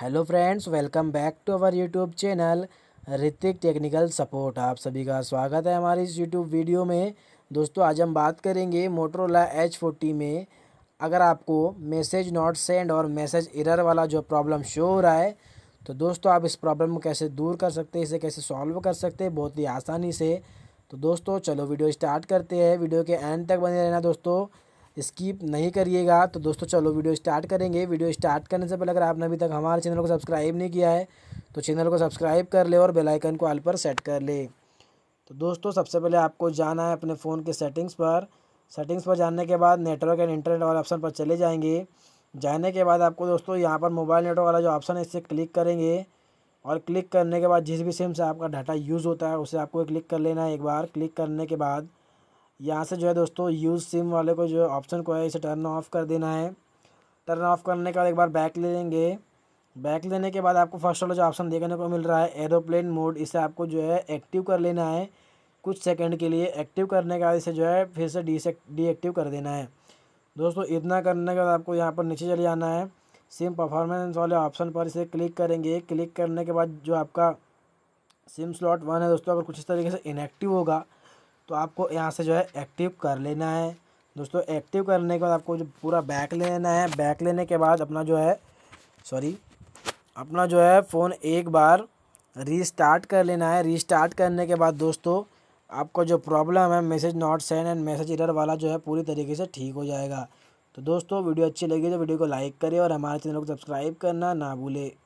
hello friends welcome back to our YouTube channel Hrithik technical support आप सभी का स्वागत है हमारे इस यूट्यूब वीडियो में दोस्तों आज हम बात करेंगे मोटरोला एच फोर्टी में अगर आपको मैसेज नॉट सेंड और मैसेज इरर वाला जो प्रॉब्लम शो हो रहा है तो दोस्तों आप इस प्रॉब्लम को कैसे दूर कर सकते हैं इसे कैसे सॉल्व कर सकते हैं बहुत ही आसानी से तो दोस्तों चलो वीडियो स्टार्ट करते हैं वीडियो के एंड तक बने रहना दोस्तों स्किप नहीं करिएगा तो दोस्तों चलो वीडियो स्टार्ट करेंगे वीडियो स्टार्ट करने से पहले अगर आपने अभी तक हमारे चैनल को सब्सक्राइब नहीं किया है तो चैनल को सब्सक्राइब कर ले और बेलाइकन को आल पर सेट कर ले तो दोस्तों सबसे पहले आपको जाना है अपने फ़ोन के सेटिंग्स पर सेटिंग्स पर जाने के बाद नेटवर्क एंड इंटरनेट वाले ऑप्शन पर चले जाएंगे जाने के बाद आपको दोस्तों यहाँ पर मोबाइल नेटवर्क वाला जो ऑप्शन है इससे क्लिक करेंगे और क्लिक करने के बाद जिस भी सिम से आपका डाटा यूज़ होता है उसे आपको क्लिक कर लेना है एक बार क्लिक करने के बाद यहाँ से जो है दोस्तों यूज़ सिम वाले को जो ऑप्शन को है इसे टर्न ऑफ कर देना है टर्न ऑफ करने के बाद एक बार बैक ले लेंगे बैक लेने के बाद आपको फर्स्ट वाला जो ऑप्शन देखने को मिल रहा है एरोप्लेन मोड इसे आपको जो है एक्टिव कर लेना है कुछ सेकंड के लिए एक्टिव करने के बाद इसे जो है फिर से डीएक्टिव कर देना है दोस्तों इतना करने के बाद आपको यहाँ पर नीचे चले जाना है सिम परफॉर्मेंस वाले ऑप्शन पर इसे क्लिक करेंगे क्लिक करने के बाद जो आपका सिम स्लॉट वन है दोस्तों अगर कुछ इस तरीके से इनएक्टिव होगा तो आपको यहाँ से जो है एक्टिव कर लेना है दोस्तों एक्टिव करने के बाद आपको जो पूरा बैक लेना है बैक लेने के बाद अपना जो है सॉरी अपना जो है फ़ोन एक बार रीस्टार्ट कर लेना है रीस्टार्ट करने के बाद दोस्तों आपका जो प्रॉब्लम है message not send and message error वाला जो है पूरी तरीके से ठीक हो जाएगा तो दोस्तों वीडियो अच्छी लगी तो वीडियो को लाइक करें और हमारे चैनल को सब्सक्राइब करना ना भूलें